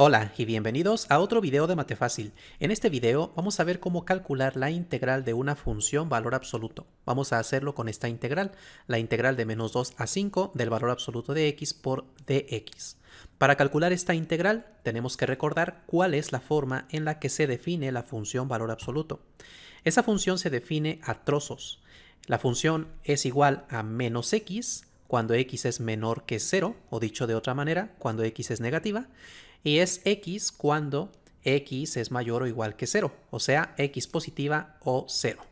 Hola y bienvenidos a otro video de Mate Fácil. En este video vamos a ver cómo calcular la integral de una función valor absoluto. Vamos a hacerlo con esta integral, la integral de menos 2 a 5 del valor absoluto de x por dx. Para calcular esta integral tenemos que recordar cuál es la forma en la que se define la función valor absoluto. Esa función se define a trozos. La función es igual a menos x cuando x es menor que 0, o dicho de otra manera, cuando x es negativa, y es x cuando x es mayor o igual que 0, o sea, x positiva o 0.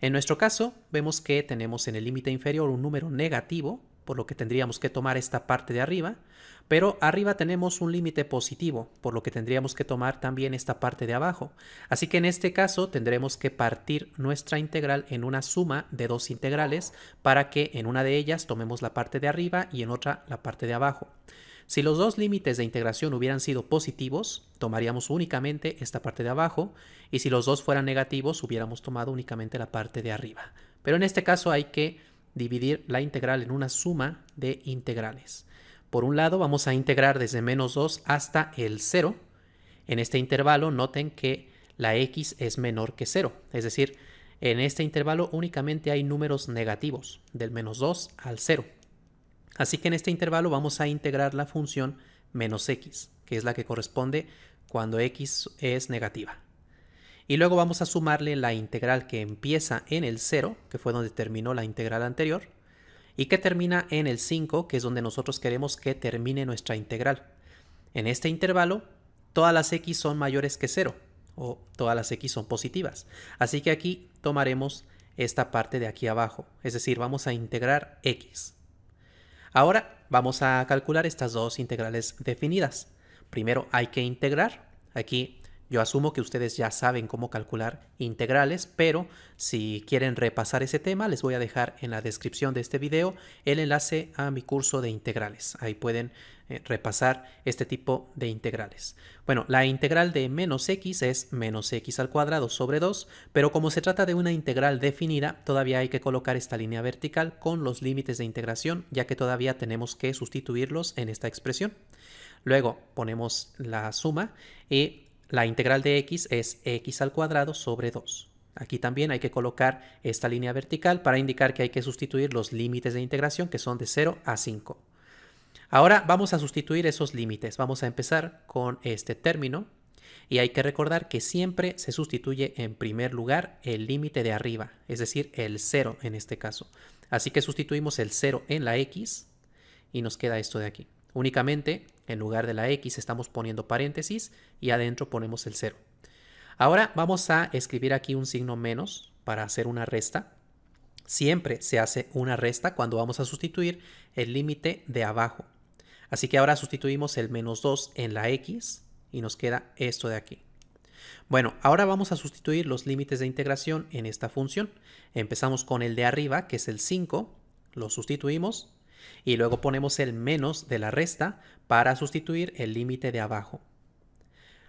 En nuestro caso, vemos que tenemos en el límite inferior un número negativo, por lo que tendríamos que tomar esta parte de arriba, pero arriba tenemos un límite positivo, por lo que tendríamos que tomar también esta parte de abajo. Así que en este caso tendremos que partir nuestra integral en una suma de dos integrales para que en una de ellas tomemos la parte de arriba y en otra la parte de abajo. Si los dos límites de integración hubieran sido positivos, tomaríamos únicamente esta parte de abajo, y si los dos fueran negativos, hubiéramos tomado únicamente la parte de arriba. Pero en este caso hay que dividir la integral en una suma de integrales. Por un lado vamos a integrar desde menos 2 hasta el 0. En este intervalo noten que la x es menor que 0, es decir, en este intervalo únicamente hay números negativos, del menos 2 al 0. Así que en este intervalo vamos a integrar la función menos x, que es la que corresponde cuando x es negativa. Y luego vamos a sumarle la integral que empieza en el 0, que fue donde terminó la integral anterior, y que termina en el 5, que es donde nosotros queremos que termine nuestra integral. En este intervalo, todas las x son mayores que 0, o todas las x son positivas. Así que aquí tomaremos esta parte de aquí abajo, es decir, vamos a integrar x. Ahora vamos a calcular estas dos integrales definidas. Primero hay que integrar. Aquí yo asumo que ustedes ya saben cómo calcular integrales, pero si quieren repasar ese tema, les voy a dejar en la descripción de este video el enlace a mi curso de integrales. Ahí pueden eh, repasar este tipo de integrales. Bueno, la integral de menos x es menos x al cuadrado sobre 2, pero como se trata de una integral definida, todavía hay que colocar esta línea vertical con los límites de integración, ya que todavía tenemos que sustituirlos en esta expresión. Luego ponemos la suma y la integral de x es x al cuadrado sobre 2. Aquí también hay que colocar esta línea vertical para indicar que hay que sustituir los límites de integración que son de 0 a 5. Ahora vamos a sustituir esos límites. Vamos a empezar con este término y hay que recordar que siempre se sustituye en primer lugar el límite de arriba, es decir, el 0 en este caso. Así que sustituimos el 0 en la x y nos queda esto de aquí. Únicamente, en lugar de la X estamos poniendo paréntesis y adentro ponemos el 0. Ahora vamos a escribir aquí un signo menos para hacer una resta. Siempre se hace una resta cuando vamos a sustituir el límite de abajo. Así que ahora sustituimos el menos 2 en la x y nos queda esto de aquí. Bueno, ahora vamos a sustituir los límites de integración en esta función. Empezamos con el de arriba, que es el 5, lo sustituimos y luego ponemos el menos de la resta para sustituir el límite de abajo.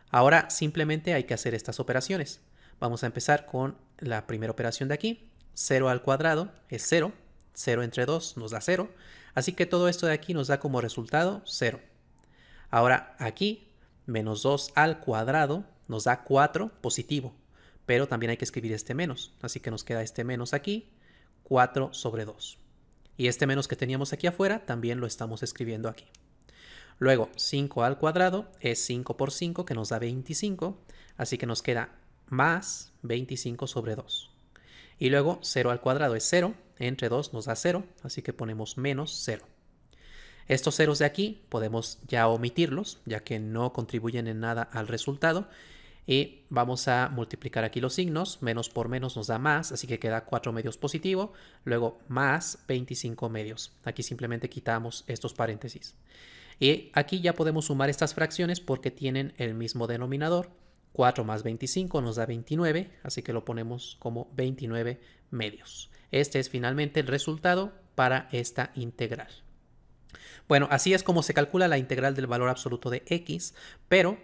Ahora simplemente hay que hacer estas operaciones. Vamos a empezar con la primera operación de aquí. 0 al cuadrado es 0. 0 entre 2 nos da 0. Así que todo esto de aquí nos da como resultado 0. Ahora aquí, menos 2 al cuadrado nos da 4 positivo. Pero también hay que escribir este menos. Así que nos queda este menos aquí, 4 sobre 2. Y este menos que teníamos aquí afuera también lo estamos escribiendo aquí. Luego 5 al cuadrado es 5 por 5 que nos da 25, así que nos queda más 25 sobre 2. Y luego 0 al cuadrado es 0, entre 2 nos da 0, así que ponemos menos 0. Estos ceros de aquí podemos ya omitirlos, ya que no contribuyen en nada al resultado, y vamos a multiplicar aquí los signos. Menos por menos nos da más, así que queda 4 medios positivo. Luego más 25 medios. Aquí simplemente quitamos estos paréntesis. Y aquí ya podemos sumar estas fracciones porque tienen el mismo denominador. 4 más 25 nos da 29, así que lo ponemos como 29 medios. Este es finalmente el resultado para esta integral. Bueno, así es como se calcula la integral del valor absoluto de x, pero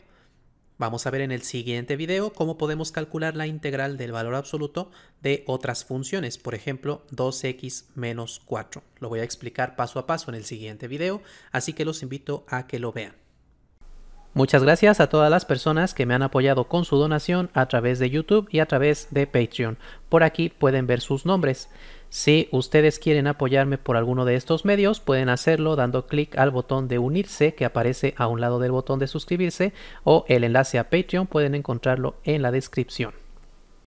Vamos a ver en el siguiente video cómo podemos calcular la integral del valor absoluto de otras funciones, por ejemplo 2x menos 4. Lo voy a explicar paso a paso en el siguiente video, así que los invito a que lo vean. Muchas gracias a todas las personas que me han apoyado con su donación a través de YouTube y a través de Patreon. Por aquí pueden ver sus nombres. Si ustedes quieren apoyarme por alguno de estos medios, pueden hacerlo dando clic al botón de unirse que aparece a un lado del botón de suscribirse o el enlace a Patreon pueden encontrarlo en la descripción.